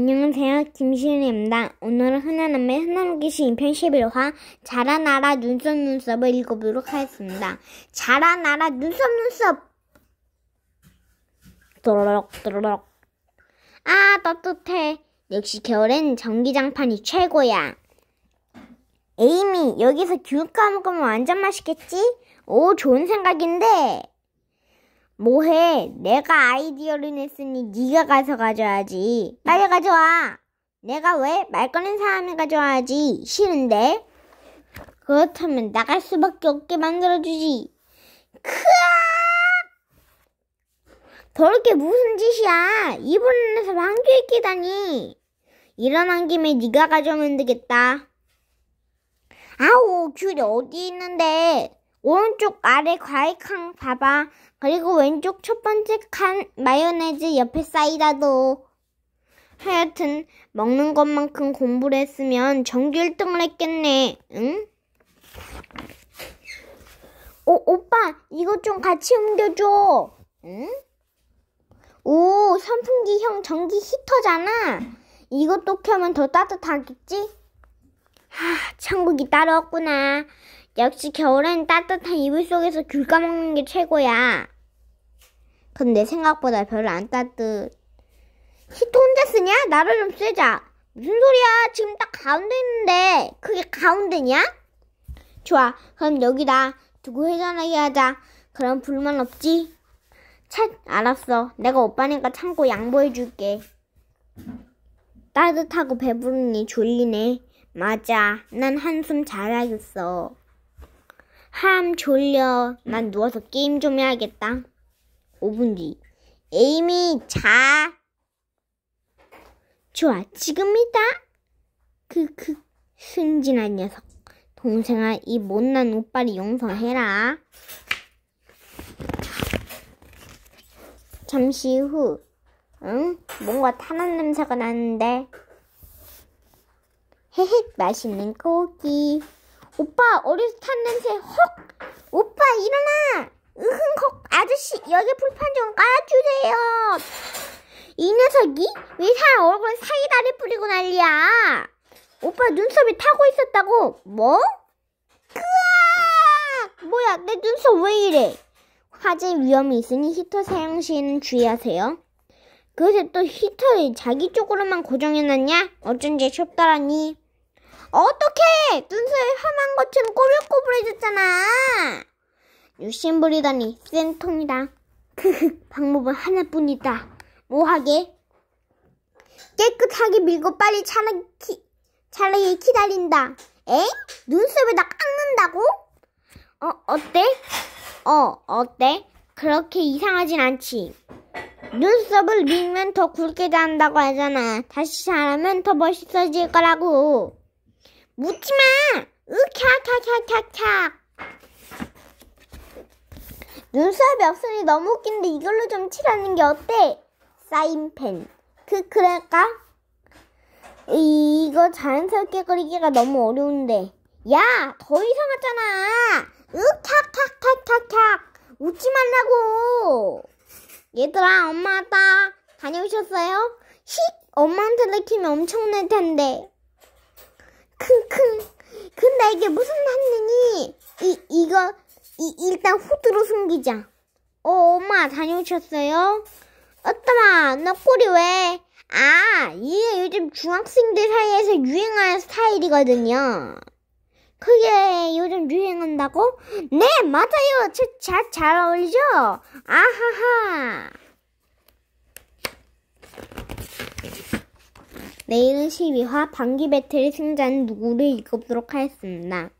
안녕하세요. 김신은입니다 오늘은 하나남의 하나로기시 2편 11화 자라나라 눈썹 눈썹을 읽어보도록 하겠습니다. 자라나라 눈썹 눈썹! 도로록 도로록 아 따뜻해. 역시 겨울엔 전기장판이 최고야. 에이미 여기서 귤 까먹으면 완전 맛있겠지? 오 좋은 생각인데 뭐해? 내가 아이디어를 냈으니 네가 가서 가져야지. 빨리 가져와. 내가 왜말 꺼낸 사람이 가져와야지. 싫은데? 그렇다면 나갈 수밖에 없게 만들어주지. 크악! 더럽게 무슨 짓이야? 이불 안에서 방귀 끼다니. 일어난 김에 네가 가져오면 되겠다. 아우, 귤이 어디 있는데? 오른쪽 아래 과일 칸 봐봐. 그리고 왼쪽 첫 번째 칸 마요네즈 옆에 사이다도. 하여튼 먹는 것만큼 공부를 했으면 정규 1등을 했겠네. 응? 오, 어, 오빠 이것 좀 같이 옮겨줘. 응? 오, 선풍기형 전기 히터잖아. 이것도 켜면 더 따뜻하겠지? 하, 천국이 따로 없구나. 역시 겨울엔 따뜻한 이불 속에서 귤 까먹는 게 최고야. 근데 생각보다 별로 안 따뜻. 히트 혼자 쓰냐? 나를 좀 쓰자. 무슨 소리야? 지금 딱 가운데 있는데 그게 가운데냐? 좋아. 그럼 여기다 두고 회전하게 하자. 그럼 불만 없지? 참 알았어. 내가 오빠니까 참고 양보해 줄게. 따뜻하고 배부르니 졸리네. 맞아. 난 한숨 잘하겠어. 함 졸려. 난 누워서 게임 좀 해야겠다. 5분 뒤. 에이미 자. 좋아 지금이다. 그그 그, 순진한 녀석. 동생아 이 못난 오빠를 용서해라. 잠시 후. 응? 뭔가 탄한 냄새가 나는데. 헤헤 맛있는 고기. 오빠 어리숙탄 냄새 헉! 오빠 일어나! 으흥 헉! 아저씨 여기 불판 좀 깔아주세요. 이 녀석이 왜 사람 얼굴 사이다를 뿌리고 난리야. 오빠 눈썹이 타고 있었다고? 뭐? 그악 뭐야 내 눈썹 왜 이래? 화재 위험이 있으니 히터 사용 시에는 주의하세요. 그새 또 히터를 자기 쪽으로만 고정해놨냐? 어쩐지 춥더라니 어떡해 눈썹이 화만 것처럼 꼬불꼬불해졌잖아. 유심 부리다니 쌩통이다. 방법은 하나뿐이다. 뭐하게? 깨끗하게 밀고 빨리 차르기, 차르기 기다린다. 에? 눈썹에다 깎는다고? 어, 어때? 어, 어때? 그렇게 이상하진 않지. 눈썹을 밀면 더 굵게 자한다고 하잖아. 다시 자라면 더 멋있어질 거라고. 묻지 마! 으캬캬캬캬캬 눈썹이 없으니 너무 웃긴데 이걸로 좀 칠하는 게 어때? 사인펜 그 그럴까? 이거 자연스럽게 그리기가 너무 어려운데 야! 더 이상하잖아! 으캬캬캬캬캬 웃지 말라고! 얘들아 엄마 왔다 다녀오셨어요? 씩! 엄마한테 들키면 엄청낼 텐데 킁킁. 근데 이게 무슨 한눈이, 이, 이거, 이, 일단 후드로 숨기자. 어, 엄마, 다녀오셨어요? 어따마, 너 꼬리 왜? 아, 이게 요즘 중학생들 사이에서 유행하는 스타일이거든요. 그게 요즘 유행한다고? 네, 맞아요. 잘, 잘 어울리죠? 아하하. 내일은 12화 방귀 배틀 승자는 누구를 읽어보도록 하겠습니다.